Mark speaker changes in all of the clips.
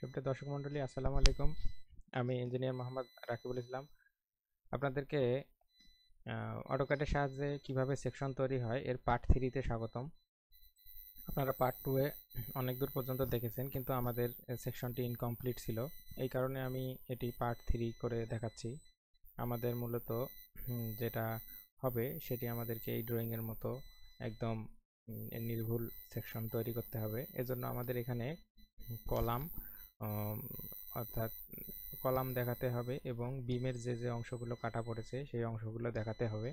Speaker 1: সুপ্রিয় দর্শক মণ্ডলী আসসালামু আলাইকুম আমি ইঞ্জিনিয়ার মোহাম্মদ রাকিবুল ইসলাম আপনাদেরকে অটোকাটের সাহায্যে কিভাবে সেকশন তৈরি হয় এর পার্ট থ্রিতে স্বাগতম আপনারা পার্ট টুয়ে অনেক দূর পর্যন্ত দেখেছেন কিন্তু আমাদের সেকশনটি ইনকমপ্লিট ছিল এই কারণে আমি এটি পার্ট থ্রি করে দেখাচ্ছি আমাদের মূলত যেটা হবে সেটি আমাদেরকে এই ড্রয়িংয়ের মতো একদম নির্ভুল সেকশন তৈরি করতে হবে এজন্য আমাদের এখানে কলাম অর্থাৎ কলাম দেখাতে হবে এবং বিমের যে যে অংশগুলো কাটা পড়েছে সেই অংশগুলো দেখাতে হবে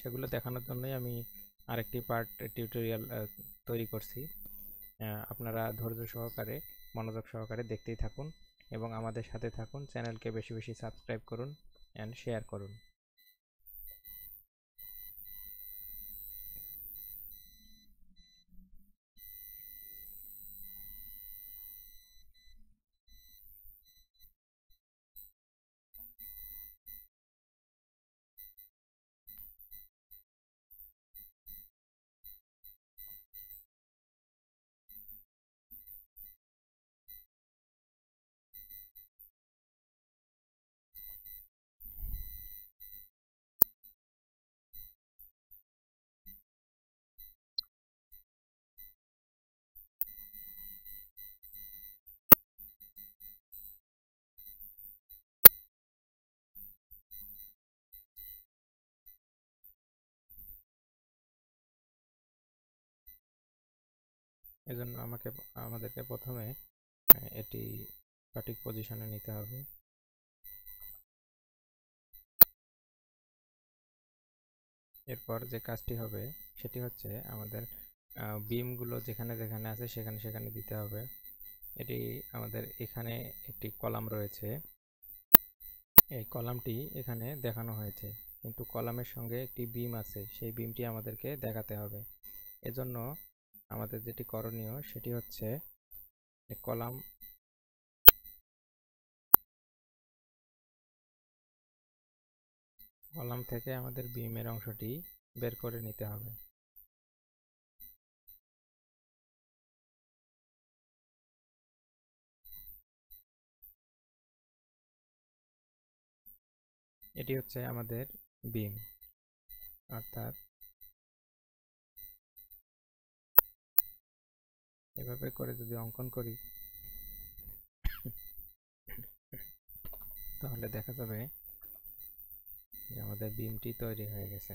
Speaker 1: সেগুলো দেখানোর জন্যই আমি আরেকটি পার্ট টিউটোরিয়াল তৈরি করছি আপনারা ধৈর্য সহকারে মনোযোগ সহকারে দেখতেই থাকুন এবং আমাদের সাথে থাকুন চ্যানেলকে বেশি বেশি সাবস্ক্রাইব করুন অ্যান্ড শেয়ার করুন
Speaker 2: এজন্য আমাকে আমাদেরকে প্রথমে এটি সঠিক পজিশনে নিতে হবে
Speaker 1: এরপর যে কাজটি হবে সেটি হচ্ছে আমাদের বিমগুলো যেখানে যেখানে আছে সেখানে সেখানে দিতে হবে এটি আমাদের এখানে একটি কলাম রয়েছে এই কলামটি এখানে দেখানো হয়েছে কিন্তু কলামের সঙ্গে একটি বিম আছে সেই বিমটি আমাদেরকে দেখাতে হবে এজন্য আমাদের যেটি করণীয় সেটি হচ্ছে কলাম
Speaker 2: কলাম থেকে আমাদের বিমের অংশটি বের করে নিতে হবে এটি হচ্ছে আমাদের বিম
Speaker 1: অর্থাৎ এভাবে করে যদি অঙ্কন করি তাহলে দেখা যাবে যে আমাদের বিমটি তৈরি হয়ে গেছে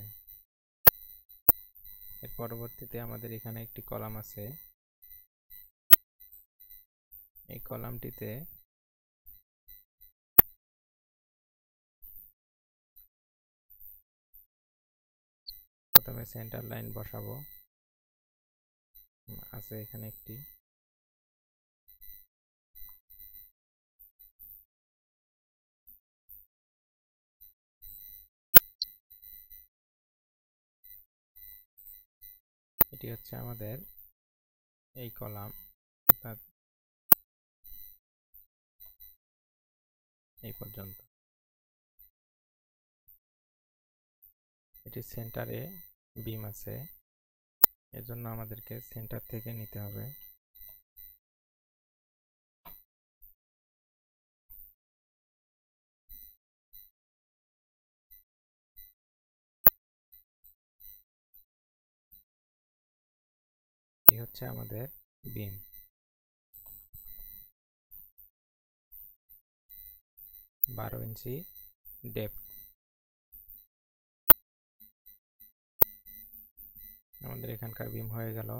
Speaker 1: এর পরবর্তীতে আমাদের এখানে একটি কলাম আছে এই কলামটিতে
Speaker 2: প্রথমে সেন্টার লাইন বসাবো আছে এখানে একটি এটি হচ্ছে আমাদের এই কলাম অর্থাৎ এই পর্যন্ত এটি সেন্টারে বিম আছে এজন্য আমাদেরকে সেন্টার থেকে নিতে হবে এই হচ্ছে আমাদের বিম
Speaker 1: বারো ইঞ্চি ডেপথ আমাদের এখানকার বিম হয়ে গেল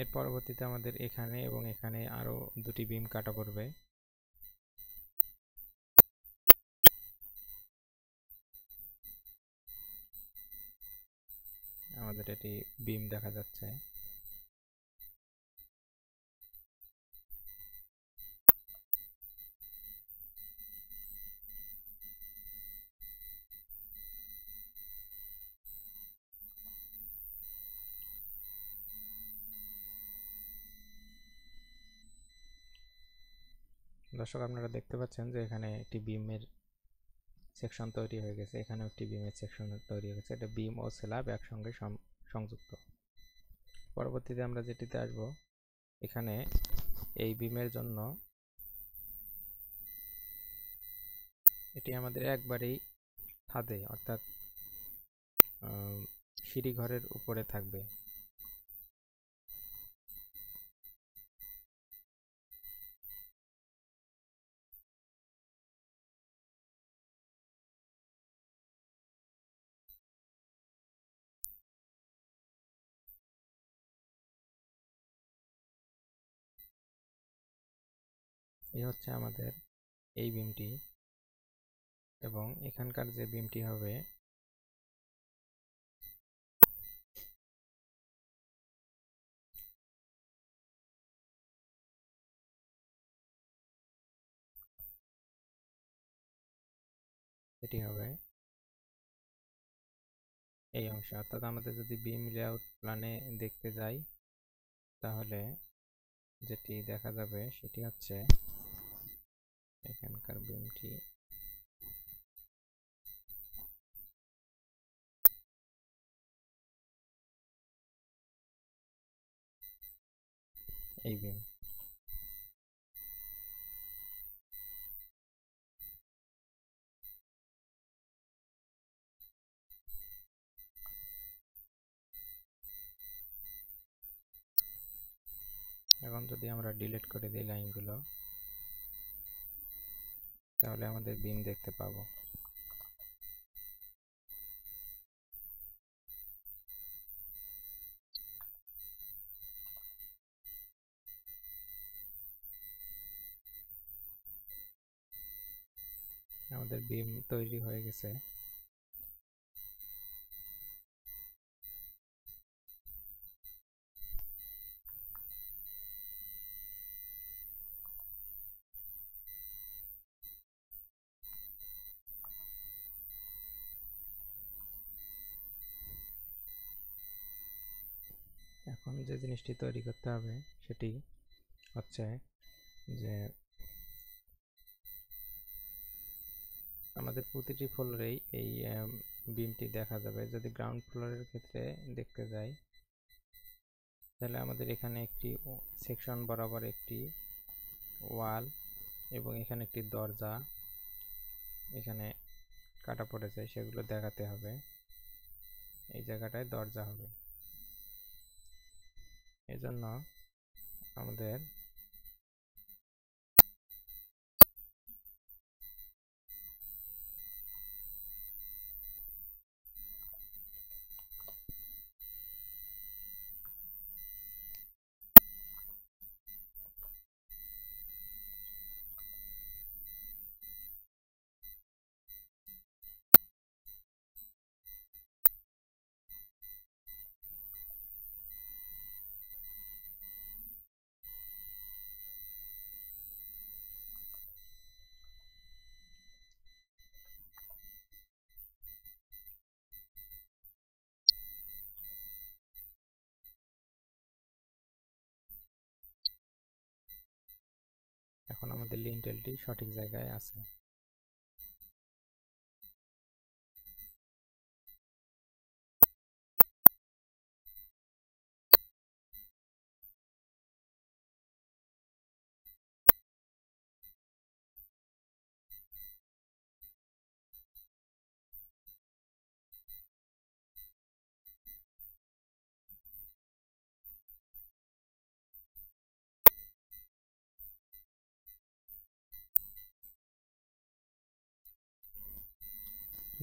Speaker 1: এর পরবর্তীতে আমাদের এখানে এবং এখানে আরও দুটি বিম কাটা পড়বে আমাদের এটি বিম দেখা যাচ্ছে দর্শক আপনারা দেখতে পাচ্ছেন যে এখানে একটি বিমের সেকশন তৈরি হয়ে গেছে এখানে একটি বিমের সেকশন তৈরি হয়ে গেছে এটা বিম ও স্ল্যাব একসঙ্গে সংযুক্ত পরবর্তীতে আমরা যেটিতে আসব এখানে এই বিমের জন্য এটি আমাদের একবারেই ছাদে অর্থাৎ সিঁড়িঘরের উপরে থাকবে
Speaker 2: এই হচ্ছে আমাদের এই বিমটি এবং এখানকার যে বিমটি হবে এটি হবে
Speaker 1: এই অংশে অর্থাৎ আমাদের যদি বিম লেআউট প্ল্যানে দেখতে যাই তাহলে যেটি দেখা যাবে সেটি হচ্ছে এখন করবও ঠিক এবিন এখন যদি আমরা ডিলিট করে দি লাইন গুলো তাহলে আমাদের বিম দেখতে পাবো আমাদের বিম তৈরি হয়ে গেছে জিনিসটি তৈরি করতে হবে সেটি হচ্ছে যে আমাদের প্রতিটি ফ্লোরেই এই বিমটি দেখা যাবে যদি গ্রাউন্ড ফ্লোরের ক্ষেত্রে দেখতে যাই তাহলে আমাদের এখানে একটি সেকশন বরাবর একটি ওয়াল এবং এখানে একটি দরজা এখানে কাটা পড়েছে সেগুলো দেখাতে হবে এই জায়গাটায় দরজা হবে 예전나 아무튼
Speaker 2: এখন আমাদের লিন্টেলটি সঠিক জায়গায় আছে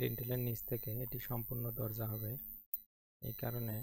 Speaker 1: লিন্টেলের নিচ থেকে এটি সম্পূর্ণ দরজা হবে এই কারণে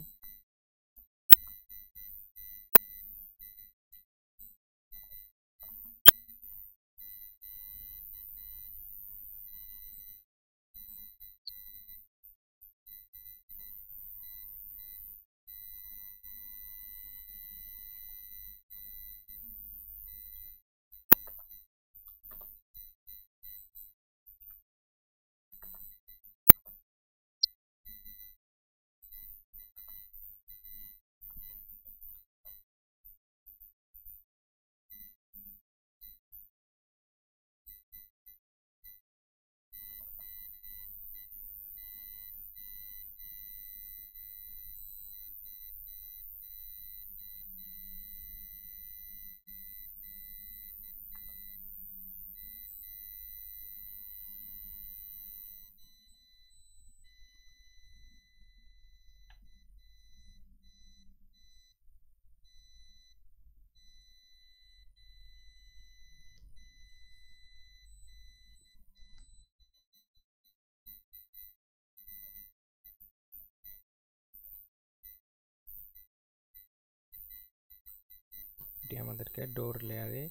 Speaker 1: এটি আমাদেরকে ডোর লেয়ারে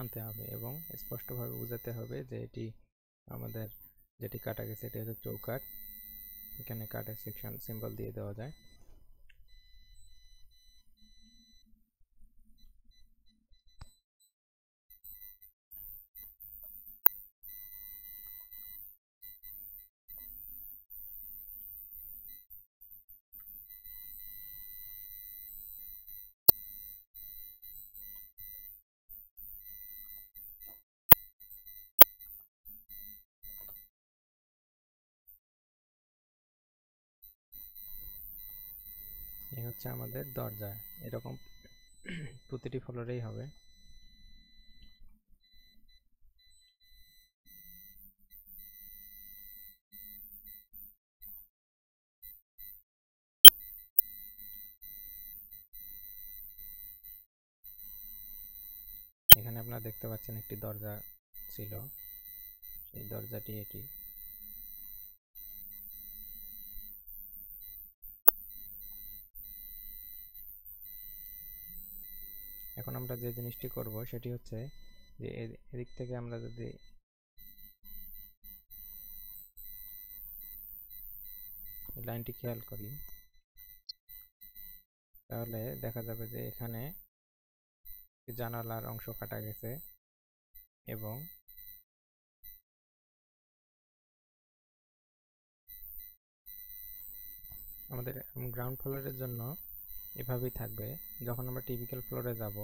Speaker 1: আনতে হবে এবং স্পষ্টভাবে বোঝাতে হবে যে এটি আমাদের যেটি কাটা গেছে এটি হচ্ছে চৌকাট এখানে কাটের সেকশন সিম্বল দিয়ে দেওয়া যায় হচ্ছে আমাদের দরজা এরকম প্রতিটি ফ্লোরেই হবে এখানে আপনারা দেখতে পাচ্ছেন একটি দরজা ছিল সেই দরজাটি এটি এখন আমরা যে জিনিসটি করব সেটি হচ্ছে যে এদিক থেকে আমরা যদি লাইনটি খেয়াল করি তাহলে দেখা যাবে যে এখানে জানালার অংশ কাটা গেছে এবং আমাদের গ্রাউন্ড ফ্লোরের জন্য এভাবেই থাকবে যখন আমরা টিপিক্যাল ফ্লোরে যাব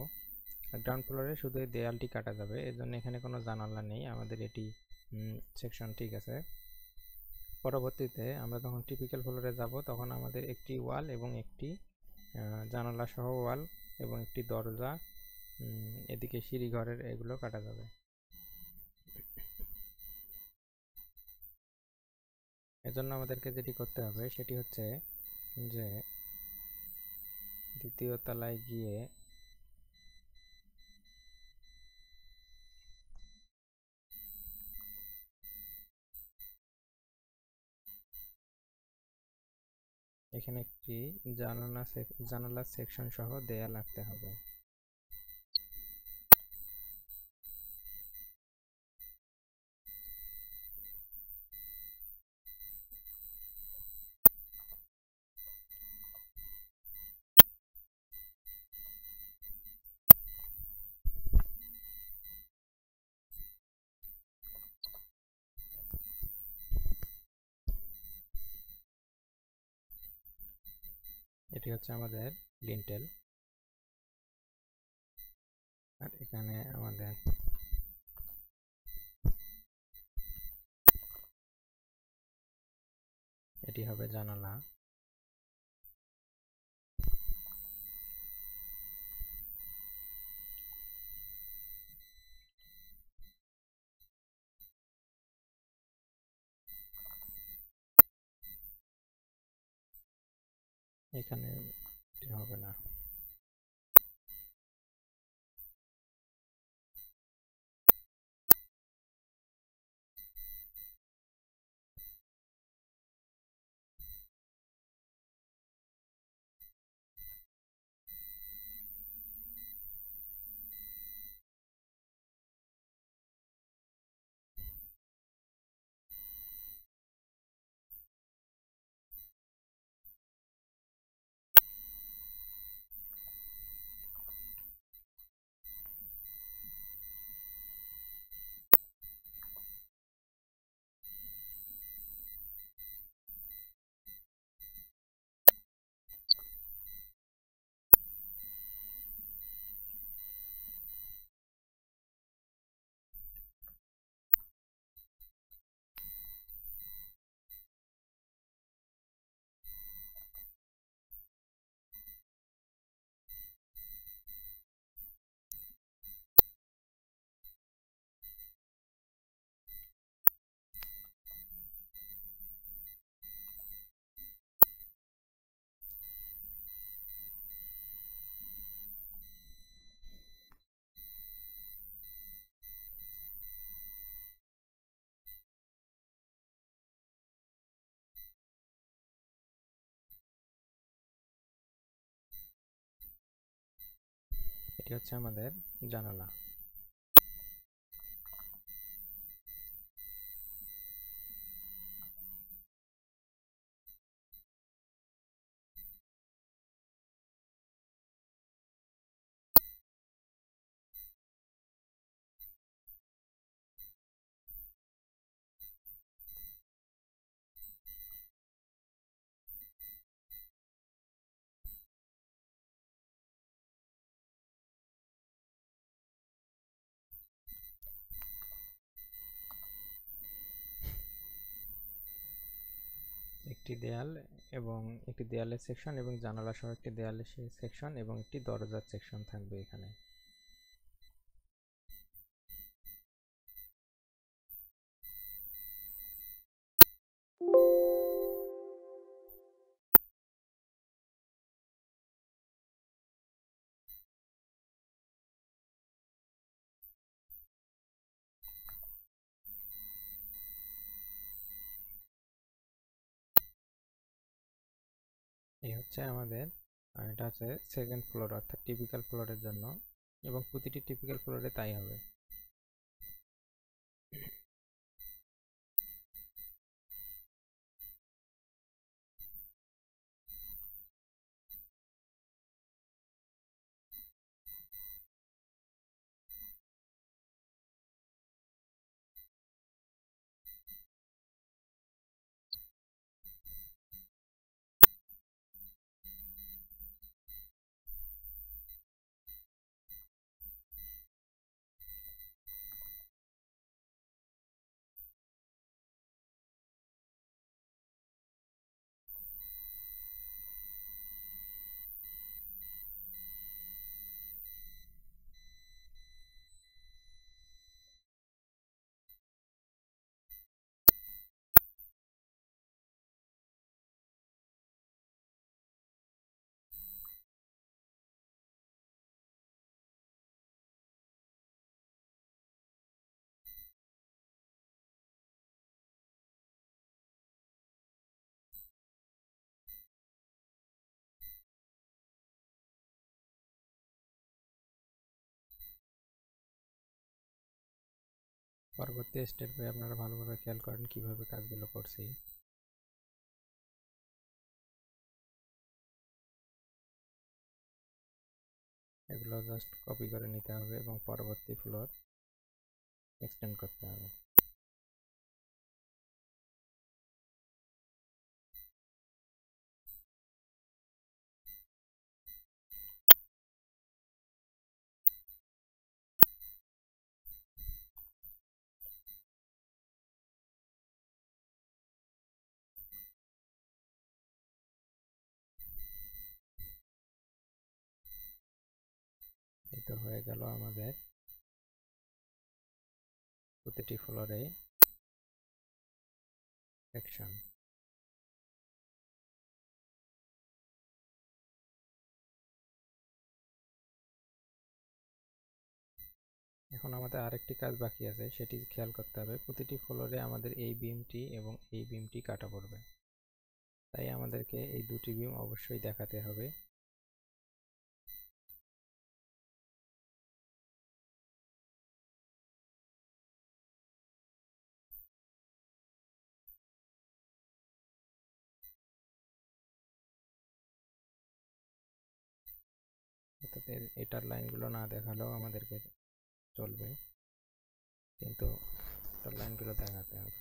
Speaker 1: গ্রাউন্ড ফ্লোরে শুধু এই দেয়ালটি কাটা যাবে এর জন্য এখানে কোনো জানালা নেই আমাদের এটি সেকশন ঠিক আছে পরবর্তীতে আমরা যখন টিপিক্যাল ফ্লোরে যাব তখন আমাদের একটি ওয়াল এবং একটি জানালা সহ ওয়াল এবং একটি দরজা এদিকে সিঁড়ি ঘরের এগুলো কাটা যাবে এজন্য আমাদেরকে যেটি করতে হবে সেটি হচ্ছে যে দ্বিতীয় তলায় গিয়ে এখানে একটি জানালা জানালা সেকশন সহ দেয়া লাগতে হবে
Speaker 2: এটি হচ্ছে আমাদের লিন্টেল আর এখানে আমাদের এটি হবে জানালা এখানে হবে না সেটি
Speaker 1: হচ্ছে আমাদের জানালা একটি দেয়াল এবং একটি দেয়ালের সেকশন এবং জানালা সহ একটি দেয়ালের সে সেকশন এবং একটি দরজার সেকশন থাকবে এখানে হচ্ছে আমাদের এটা হচ্ছে সেকেন্ড ফ্লোর অর্থাৎ টিপিক্যাল ফ্লোরের জন্য এবং প্রতিটি টিপিক্যাল ফ্লোরে তাই হবে
Speaker 2: পরবর্তী স্টেপে আপনারা ভালোভাবে খেয়াল করেন কিভাবে কাজগুলো করছি এগুলো জাস্ট কপি করে নিতে হবে এবং পরবর্তী ফ্লোর এক্সটেন্ড করতে হবে তো হয়ে গেল আমাদের প্রতিটি ফ্লোরে সেকশন
Speaker 1: এখন আমাদের আরেকটি কাজ বাকি আছে সেটি খেয়াল করতে হবে প্রতিটি ফ্লোরে আমাদের এই বিমটি এবং এই বিমটি কাটা পড়বে তাই আমাদেরকে এই দুটি বিম অবশ্যই দেখাতে হবে
Speaker 2: এটার লাইনগুলো না দেখালেও আমাদেরকে চলবে কিন্তু লাইনগুলো দেখাতে হবে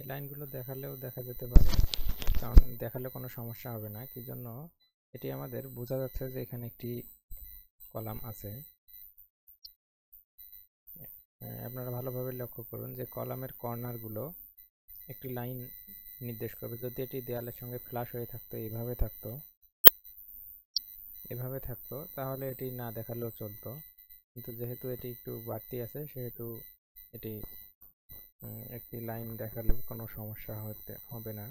Speaker 1: এই লাইনগুলো দেখালেও দেখা যেতে পারে কারণ দেখালে কোনো সমস্যা হবে না কি জন্য এটি আমাদের বোঝা যাচ্ছে যে এখানে একটি কলাম আছে আপনারা ভালোভাবে লক্ষ্য করুন যে কলামের কর্নারগুলো একটি লাইন নির্দেশ করবে যদি এটি দেয়ালের সঙ্গে ফ্লাশ হয়ে থাকতো এইভাবে থাকতো এভাবে থাকতো তাহলে এটি না দেখালেও চলতো কিন্তু যেহেতু এটি একটু বাড়তি আছে সেহেতু এটি একটি লাইন দেখালেও কোনো সমস্যা হতে হবে না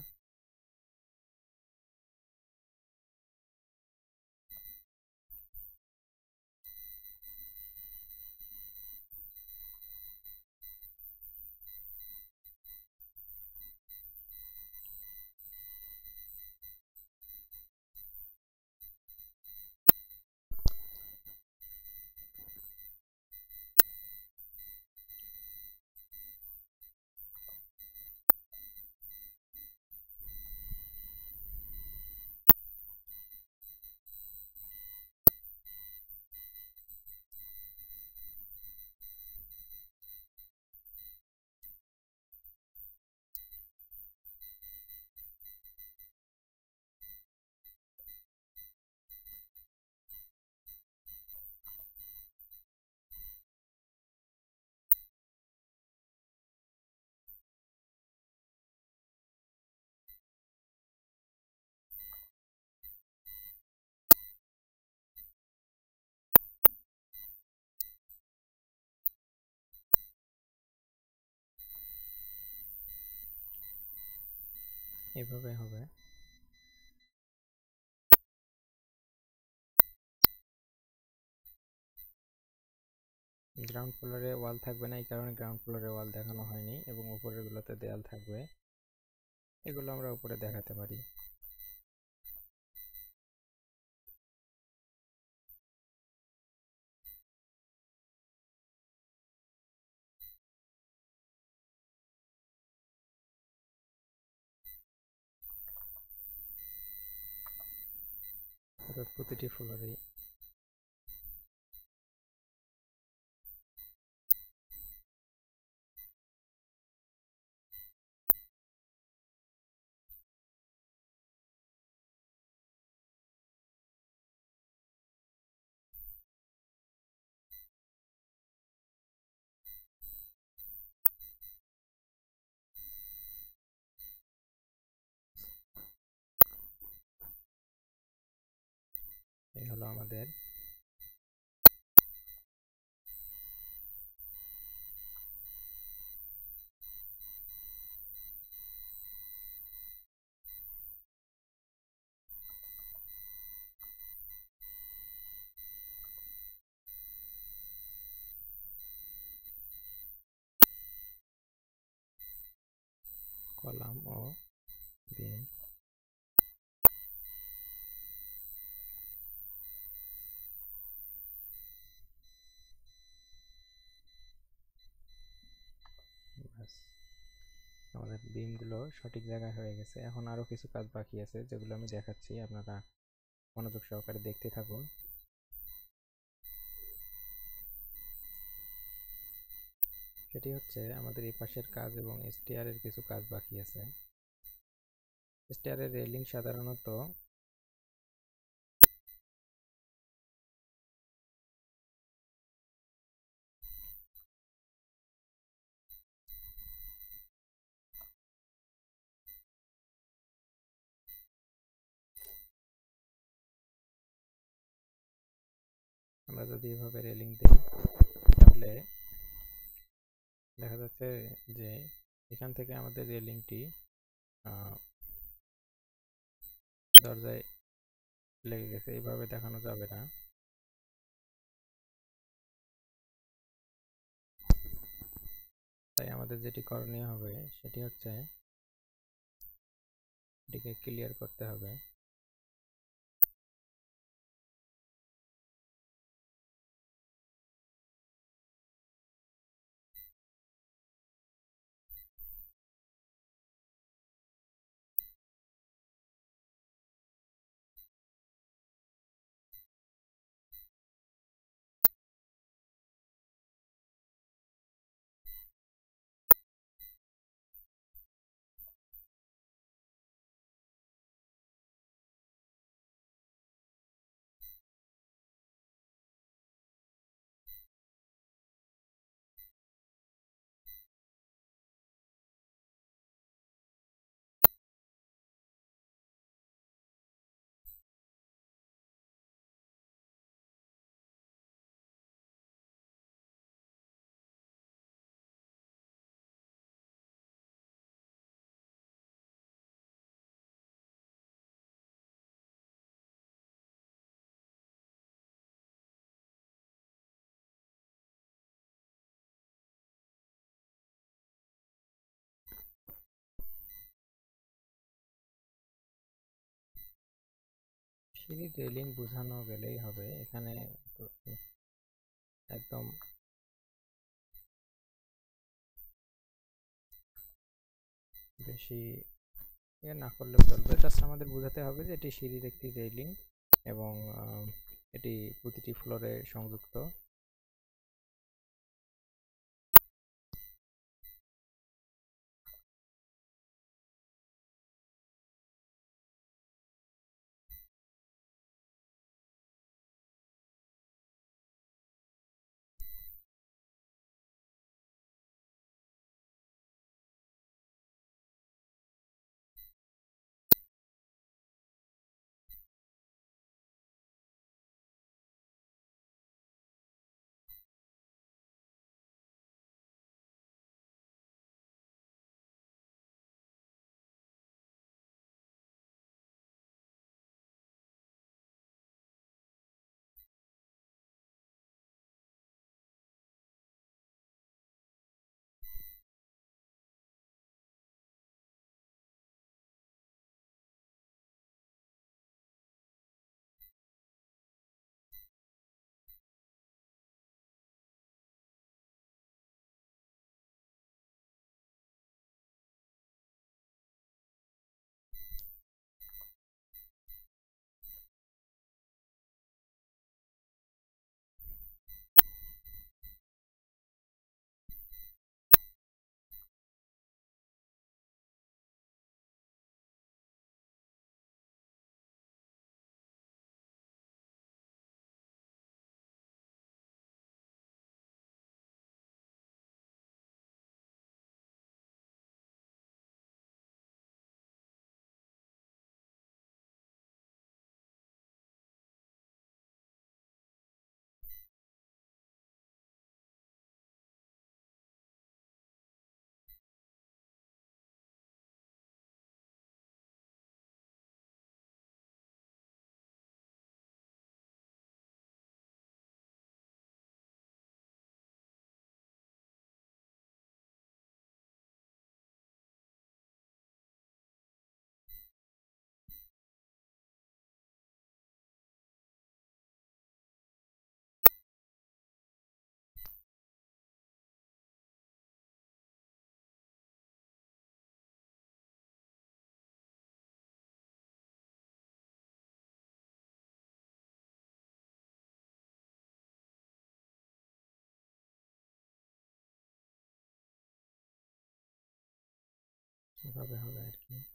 Speaker 1: এভাবে হবে গ্রাউন্ড ফ্লোরে ওয়াল থাকবে না এই কারণে গ্রাউন্ড ফ্লোরে ওয়াল দেখানো হয়নি এবং উপরেরগুলোতে দেয়াল থাকবে এগুলো আমরা উপরে দেখাতে পারি
Speaker 2: প্রতিটি ফুলেরই হলো আমাদের column or bin
Speaker 1: আমাদের বিমগুলো সঠিক জায়গায় হয়ে গেছে এখন আরও কিছু কাজ বাকি আছে যেগুলো আমি দেখাচ্ছি আপনারা মনোযোগ সহকারে দেখতে থাকুন সেটি হচ্ছে আমাদের এই পাশের কাজ এবং স্টেয়ারের কিছু কাজ বাকি আছে স্টেয়ারের
Speaker 2: রেলিং সাধারণত
Speaker 1: যদি এভাবে রেলিং দিই তাহলে দেখা যাচ্ছে যে এখান থেকে আমাদের রেলিংটি দরজায় লেগে গেছে এইভাবে দেখানো যাবে না
Speaker 2: তাই আমাদের যেটি করণীয় হবে সেটি হচ্ছে এটিকে ক্লিয়ার করতে হবে সিঁড়ি রেলিং বোঝানো গেলেই হবে এখানে একদম
Speaker 1: বেশি ইয়ে না করলে চলবে জাস্ট আমাদের বোঝাতে হবে যে এটি সিঁড়ির একটি রেলিং এবং এটি প্রতিটি ফ্লোরে সংযুক্ত
Speaker 2: Dobra, wychodzę.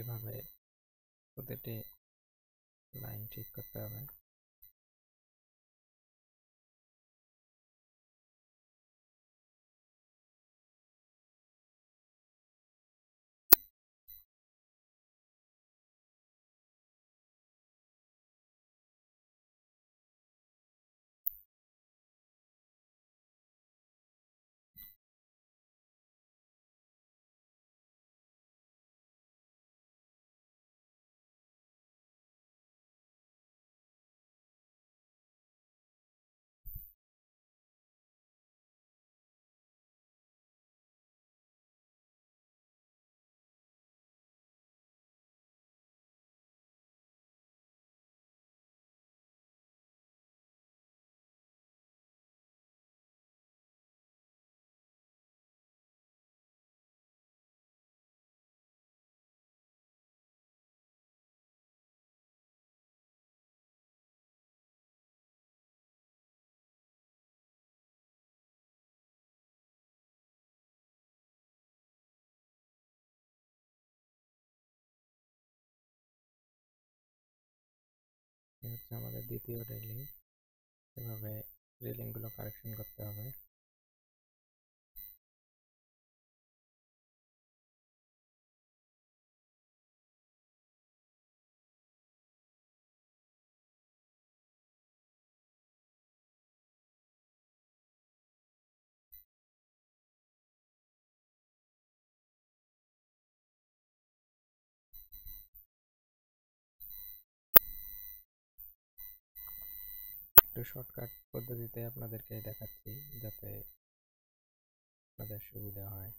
Speaker 2: এভাবে প্রতিটি লাইন ঠিক করতে হবে হচ্ছে আমাদের দ্বিতীয় রেলিং এভাবে রেলিংগুলো কারেকশন করতে হবে একটু শর্টকাট পদ্ধতিতে আপনাদেরকে দেখাচ্ছি যাতে আপনাদের সুবিধা হয়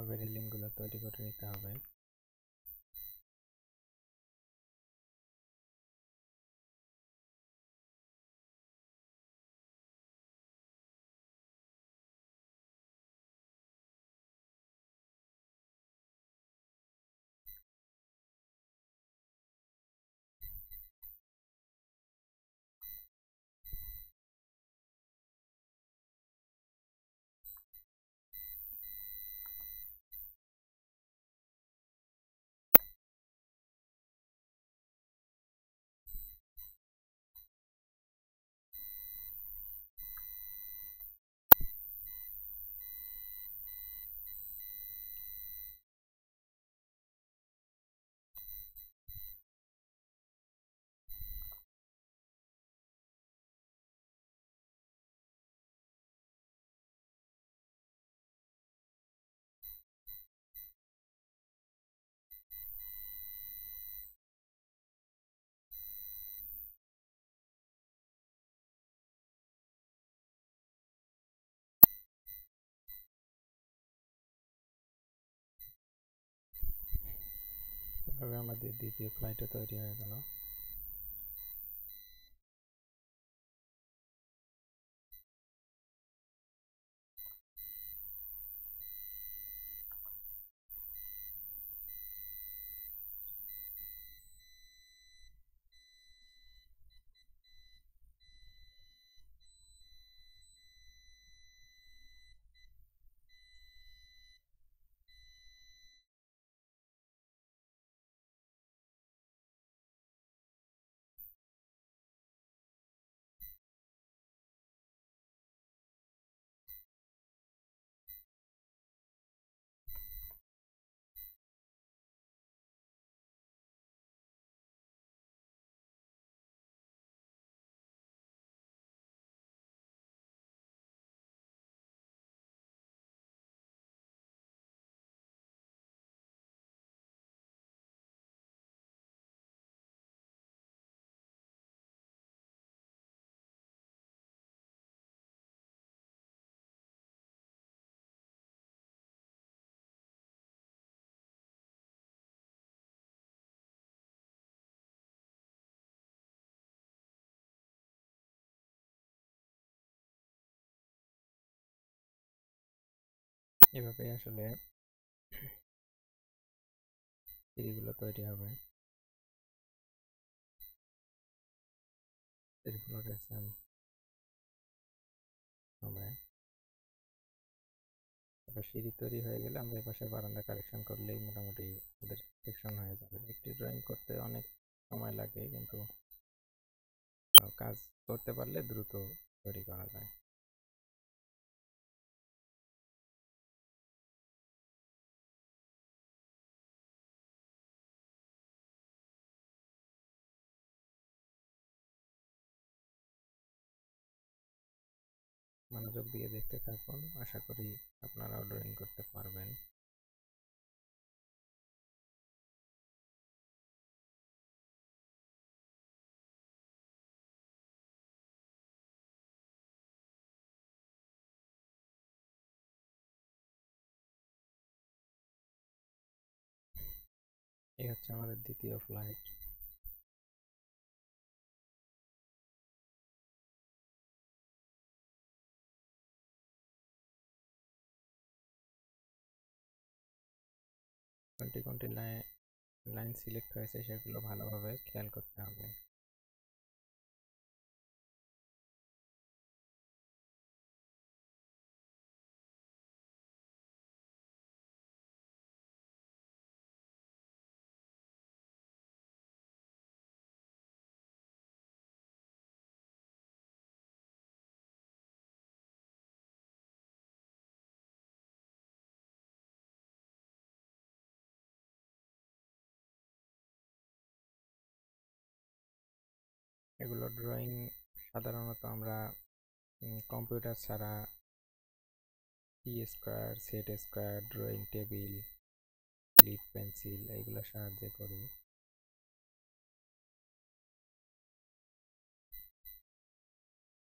Speaker 2: এইভাবে রেলিংগুলো তৈরি করে নিতে হবে
Speaker 1: এভাবে আমাদের দ্বিতীয় ফ্লাইটও তৈরি হয়ে গেল
Speaker 2: এভাবে আসলে সিঁড়িগুলো তৈরি হবে
Speaker 1: সিঁড়ি তৈরি হয়ে গেলে আমরা এপাশে বারান্দা কালেকশন করলেই মোটামুটি আমাদের সেকশন হয়ে যাবে একটি ড্রয়িং করতে অনেক সময় লাগে কিন্তু কাজ করতে পারলে দ্রুত তৈরি করা যায়
Speaker 2: মনোযোগ দিয়ে দেখতে থাকুন আশা করি আপনারাও ড্রয়িং করতে পারবেন এই হচ্ছে আমাদের দ্বিতীয় ফ্লাইট কোনটি কোনটি লাইন সিলেক্ট হয়েছে সেগুলো ভালোভাবে খেয়াল করতে হবে
Speaker 1: এগুলো ড্রয়িং সাধারণত আমরা কম্পিউটার ছাড়া P square set square drawing table lead pencil এগুলো সাহায্যে করি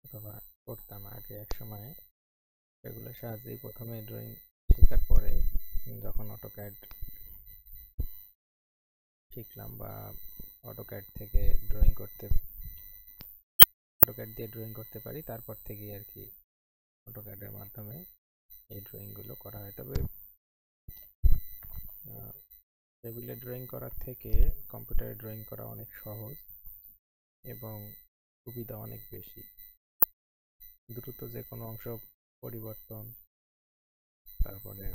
Speaker 2: অথবা করতাম আগে এক সময়
Speaker 1: এগুলোর সাহায্যেই প্রথমে ড্রয়িং শেখার পরে যখন অটোক্যাড শিখলাম বা অটোক্যাড থেকে ড্রয়িং করতে অটোক্যাড দিয়ে ড্রয়িং করতে পারি তারপর থেকেই আর কি অটোক্যাডের মাধ্যমে এই ড্রয়িংগুলো করা হয় তবে টেবিলে ড্রয়িং করার থেকে কম্পিউটারে ড্রয়িং করা অনেক সহজ এবং সুবিধা অনেক বেশি দ্রুত যে কোনো অংশ পরিবর্তন তারপরে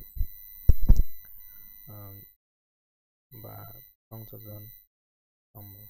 Speaker 2: বা সংযোজন সম্ভব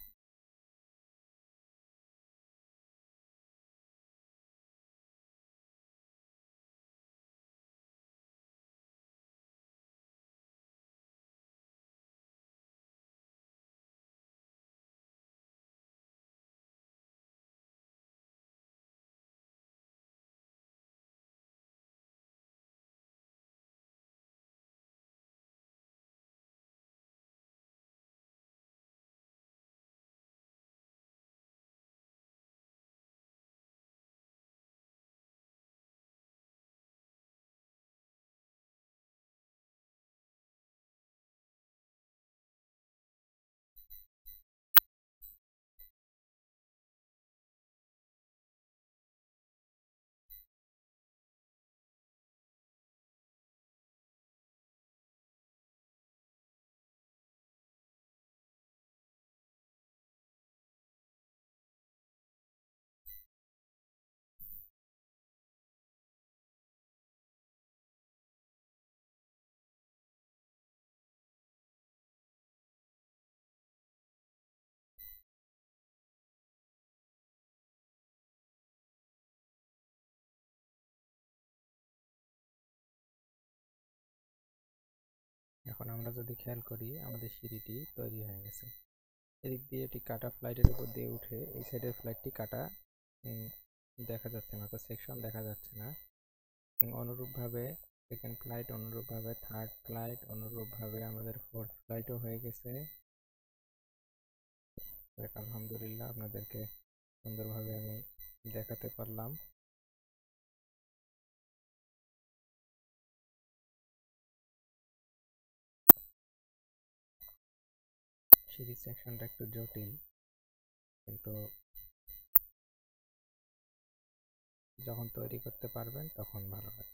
Speaker 2: এখন
Speaker 1: আমরা যদি খেয়াল করি আমাদের সিঁড়িটি তৈরি হয়ে গেছে এদিক দিয়ে এটি কাটা ফ্লাইটের উপর দিয়ে উঠে এই সাইডের ফ্লাইটটি কাটা দেখা যাচ্ছে না তো সেকশন দেখা যাচ্ছে না অনুরূপভাবে সেকেন্ড ফ্লাইট অনুরূপভাবে থার্ড ফ্লাইট অনুরূপভাবে আমাদের ফোর্থ ফ্লাইটও হয়ে গেছে আলহামদুলিল্লাহ আপনাদেরকে সুন্দরভাবে আমি দেখাতে পারলাম
Speaker 2: সিরিজ সেকশনটা একটু জটিল কিন্তু যখন তৈরি করতে পারবেন তখন ভালো হয়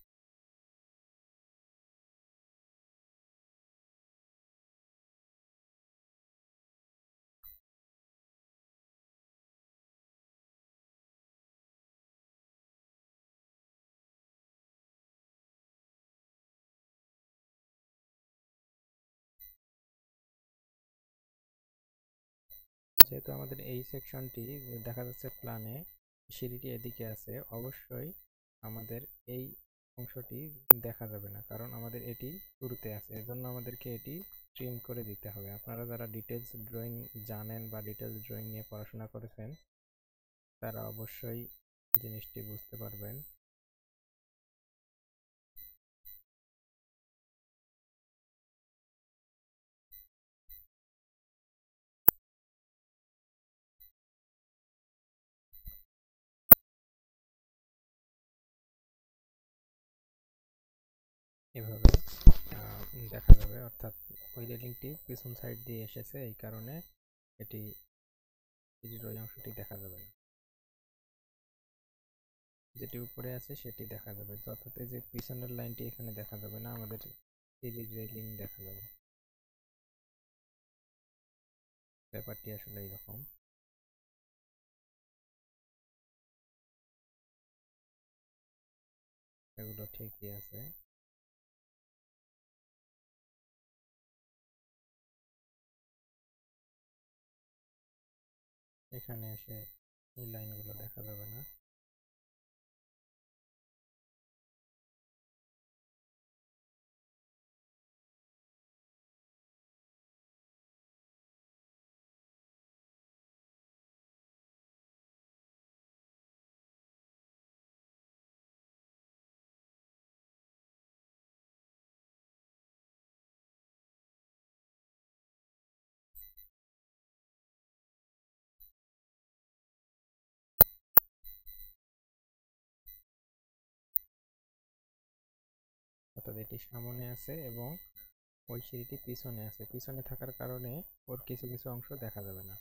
Speaker 1: যেহেতু আমাদের এই সেকশনটি দেখা যাচ্ছে প্ল্যানে সিঁড়িটি এদিকে আছে অবশ্যই আমাদের এই অংশটি দেখা যাবে না কারণ আমাদের এটি শুরুতে আছে এজন্য আমাদেরকে এটি ট্রিম করে দিতে হবে আপনারা যারা ডিটেলস ড্রয়িং জানেন বা ডিটেলস ড্রয়িং নিয়ে পড়াশোনা করেছেন তারা অবশ্যই জিনিসটি বুঝতে পারবেন এভাবে দেখা যাবে অর্থাৎ ওই রেলিংটি পিছন সাইড দিয়ে এসেছে এই কারণে এটি এটির ওই অংশটি দেখা যাবে না যেটি উপরে আছে সেটি দেখা যাবে অর্থাৎ যে পিছনের লাইনটি এখানে দেখা যাবে না আমাদের এটির রেলিং দেখা যাবে ব্যাপারটি আসলে এইরকম
Speaker 2: এগুলো ঠিকই আছে এখানে এসে এই লাইনগুলো দেখা যাবে না
Speaker 1: অর্থাৎ এটি সামনে আছে এবং ওই সিঁড়িটি পিছনে আছে পিছনে থাকার কারণে ওর কিছু কিছু অংশ দেখা যাবে না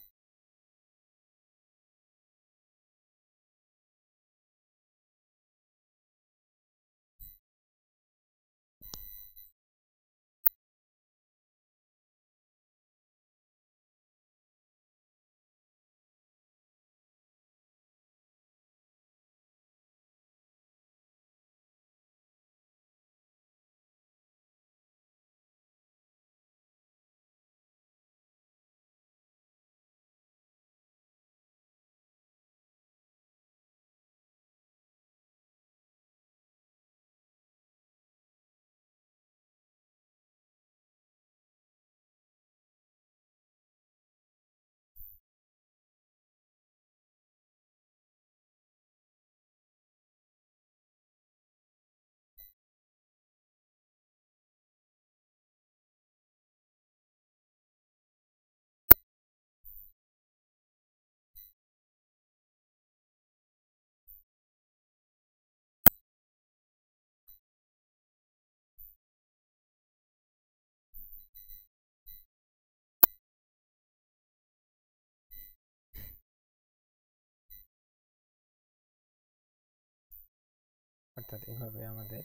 Speaker 1: অর্থাৎ এভাবে আমাদের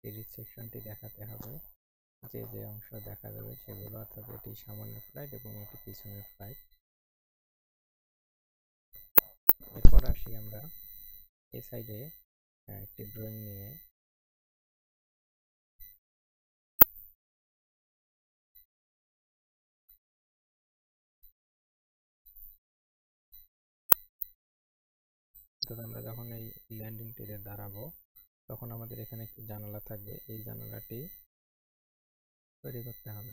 Speaker 1: সিরিজ সেকশনটি দেখাতে হবে যে যে অংশ দেখা যাবে সেগুলো অর্থাৎ এটি সামনের ফ্লাইট এবং এটি পিছনের ফ্লাইট এরপর আসি আমরা এ সাইডে একটি ড্রয়িং নিয়ে অর্থাৎ আমরা যখন এই ল্যান্ডিং টিতে দাঁড়াবো তখন আমাদের এখানে একটি জানালা থাকবে এই জানালাটি তৈরি করতে হবে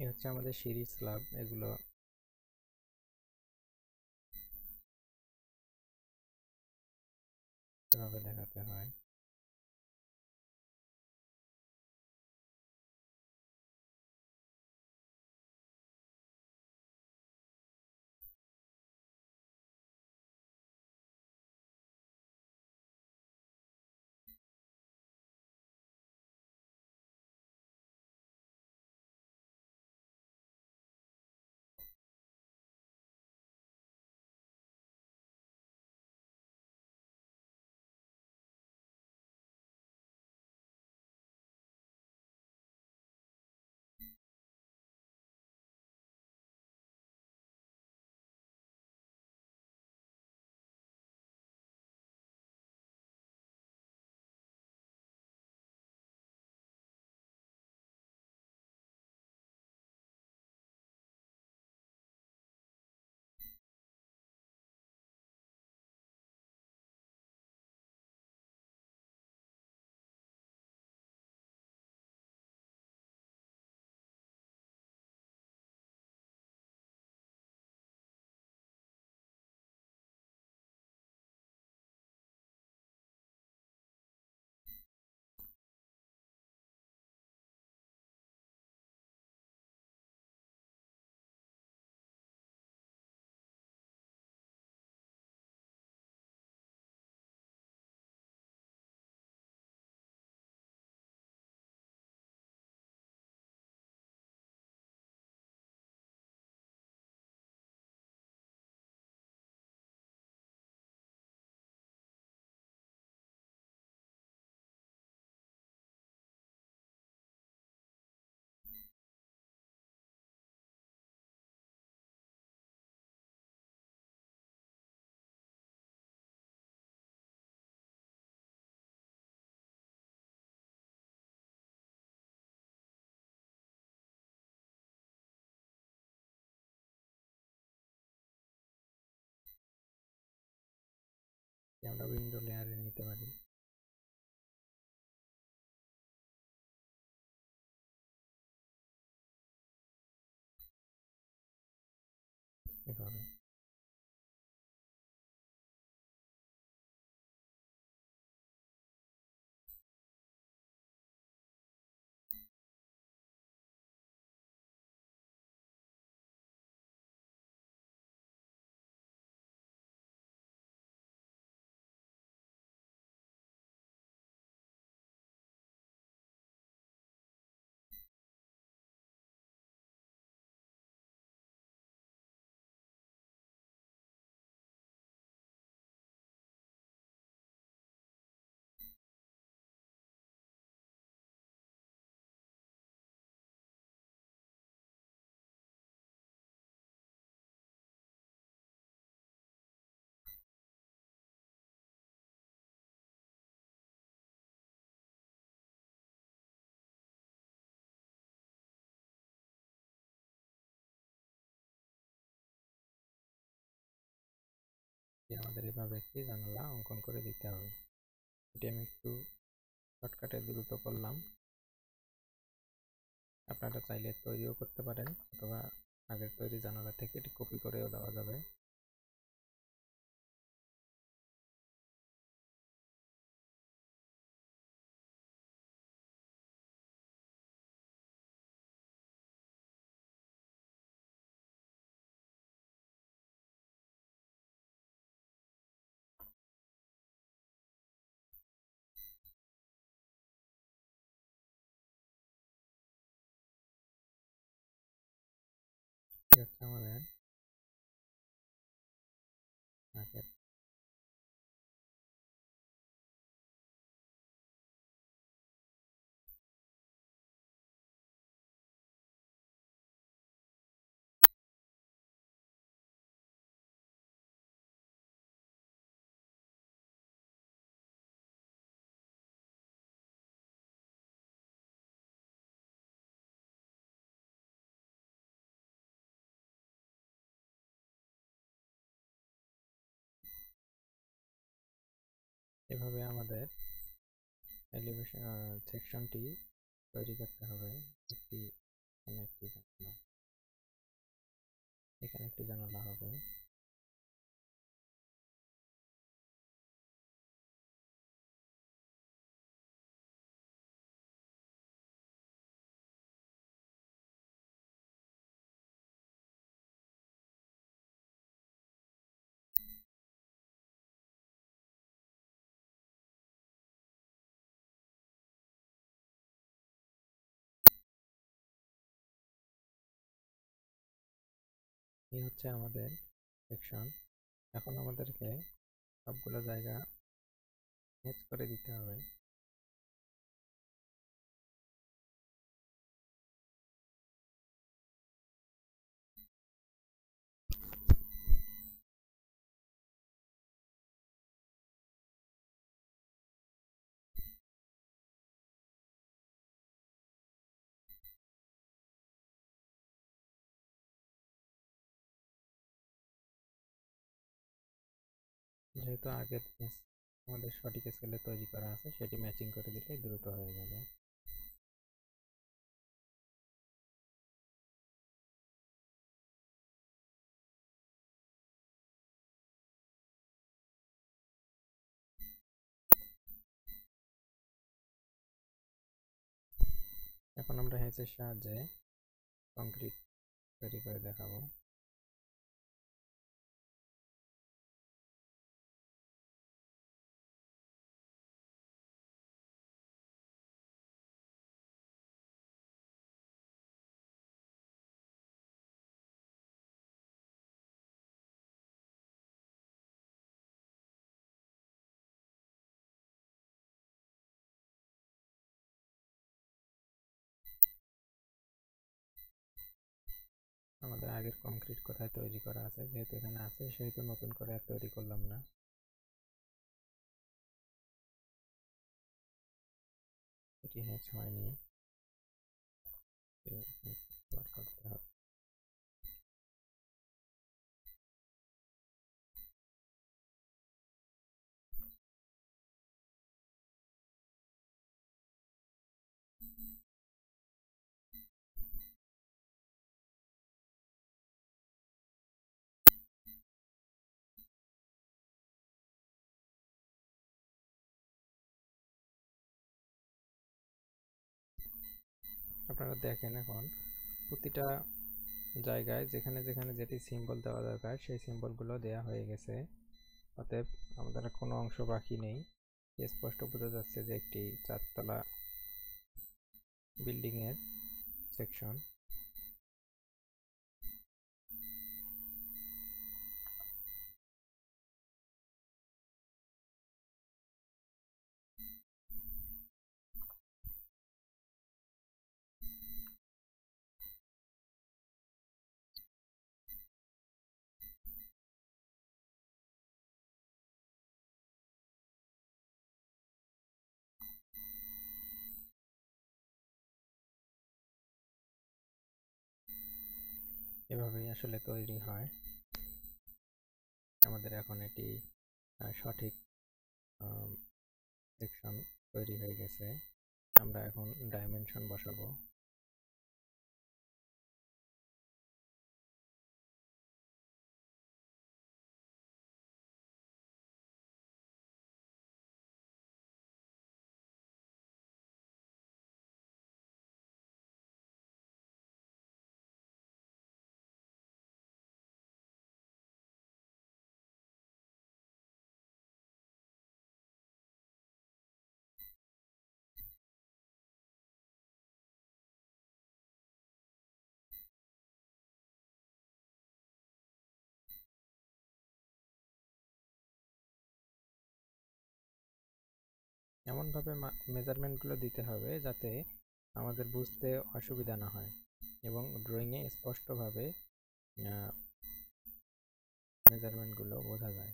Speaker 2: এ হচ্ছে আমাদের সিঁড়ি স্ল্যাব এগুলো দেখাতে হয় যে আমরা উইন্ডো লেয়ারে নিতে পারি এভাবে যে আমাদের এভাবে একটি জানালা অঙ্কন করে দিতে হবে এটি আমি একটু শর্টকাটে দ্রুত করলাম আপনারা চাইলে তৈরিও করতে পারেন অথবা আগের তৈরি জানালা থেকে এটি কপি করেও দেওয়া যাবে නම දැන් এভাবে আমাদের সেকশনটি তৈরি করতে হবে একটি এখানে একটি জানালা হবে এই হচ্ছে আমাদের সেকশন এখন আমাদেরকে সবগুলো জায়গা ম্যাচ করে দিতে হবে যেহেতু আগের আমাদের সঠিক স্কেলে তৈরি করা আছে সেটি ম্যাচিং করে দিলে দ্রুত হয়ে যাবে এখন আমরা হেঁচের সাহায্যে কংক্রিট তৈরি করে দেখাবো আমাদের আগের কংক্রিট কোথায় তৈরি করা আছে যেহেতু এখানে আছে সেহেতু নতুন করে আর তৈরি করলাম না এটি হ্যাচ হয়নি
Speaker 1: আপনারা দেখেন এখন প্রতিটা জায়গায় যেখানে যেখানে যেটি সিম্বল দেওয়া দরকার সেই সিম্বলগুলো দেওয়া হয়ে গেছে অতএব আমাদের কোনো অংশ বাকি নেই স্পষ্ট বোঝা যাচ্ছে যে একটি চারতলা বিল্ডিংয়ের সেকশন আসলে তৈরি হয় আমাদের এখন এটি সঠিক সেকশন তৈরি হয়ে গেছে আমরা এখন
Speaker 2: ডাইমেনশন বসাবো
Speaker 1: এমনভাবে মেজারমেন্টগুলো দিতে হবে যাতে আমাদের বুঝতে অসুবিধা না হয় এবং ড্রয়িংয়ে স্পষ্টভাবে মেজারমেন্টগুলো বোঝা যায়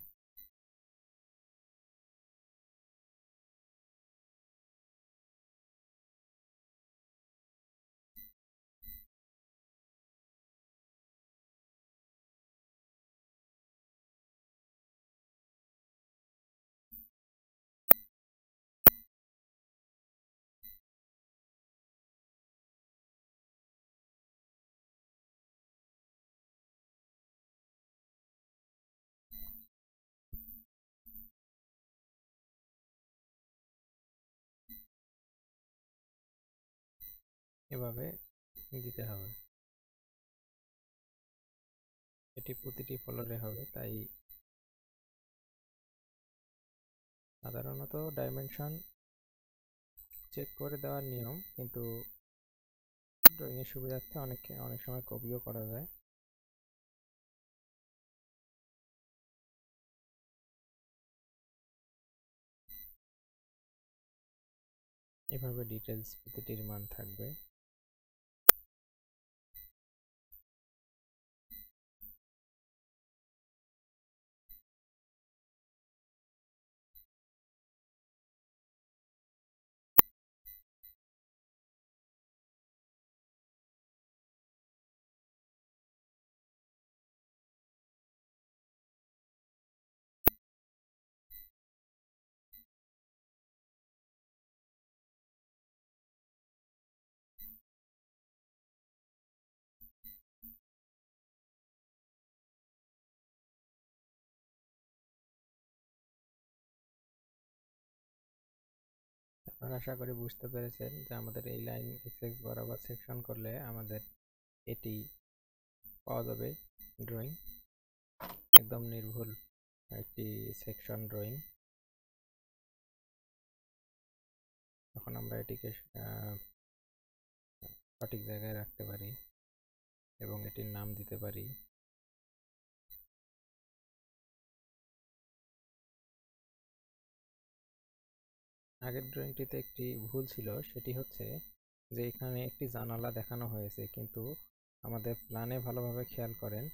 Speaker 2: এভাবে দিতে হবে এটি প্রতিটি ফলোরে হবে তাই
Speaker 1: সাধারণত ডাইমেনশন চেক করে দেওয়ার নিয়ম কিন্তু ড্রয়িংয়ের সুবিধার্থে অনেককে অনেক সময় কপিও করা যায়
Speaker 2: এভাবে ডিটেলস প্রতিটির মান থাকবে
Speaker 1: আপনারা আশা করি বুঝতে পেরেছেন যে আমাদের এই লাইন এক্সএক্স বরাবর সেকশন করলে আমাদের এটি পাওয়া যাবে ড্রয়িং একদম নির্ভুল একটি সেকশন ড্রয়িং
Speaker 2: এখন আমরা এটিকে সঠিক জায়গায় রাখতে পারি এবং এটির নাম দিতে পারি
Speaker 1: আগের ড্রয়িংটিতে একটি ভুল ছিল সেটি হচ্ছে যে এখানে একটি জানালা দেখানো হয়েছে কিন্তু আমাদের প্ল্যানে ভালোভাবে খেয়াল করেন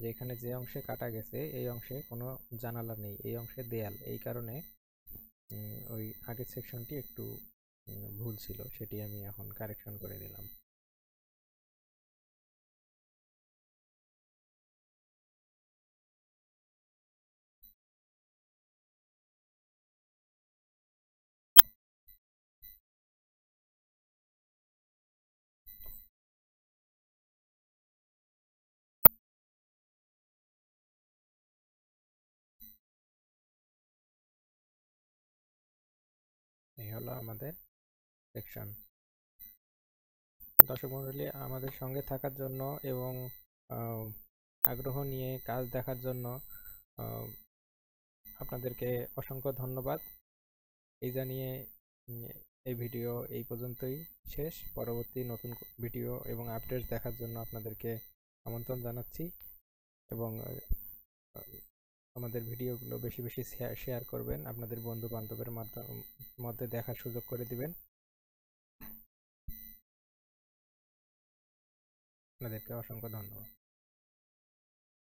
Speaker 1: যে এখানে যে অংশে কাটা গেছে এই অংশে কোনো জানালা নেই এই অংশে দেয়াল এই কারণে ওই আগের সেকশনটি একটু ভুল ছিল সেটি
Speaker 2: আমি এখন কারেকশন করে দিলাম হলো আমাদের সেকশন
Speaker 1: দর্শক মন্ডলী আমাদের সঙ্গে থাকার জন্য এবং আগ্রহ নিয়ে কাজ দেখার জন্য আপনাদেরকে অসংখ্য ধন্যবাদ এই জানিয়ে এই ভিডিও এই পর্যন্তই শেষ পরবর্তী নতুন ভিডিও এবং আপডেট দেখার জন্য আপনাদেরকে আমন্ত্রণ জানাচ্ছি এবং আমাদের ভিডিওগুলো বেশি বেশি শেয়ার করবেন আপনাদের বন্ধু বান্ধবের মধ্যে দেখার সুযোগ করে দিবেন আপনাদেরকে অসংখ্য ধন্যবাদ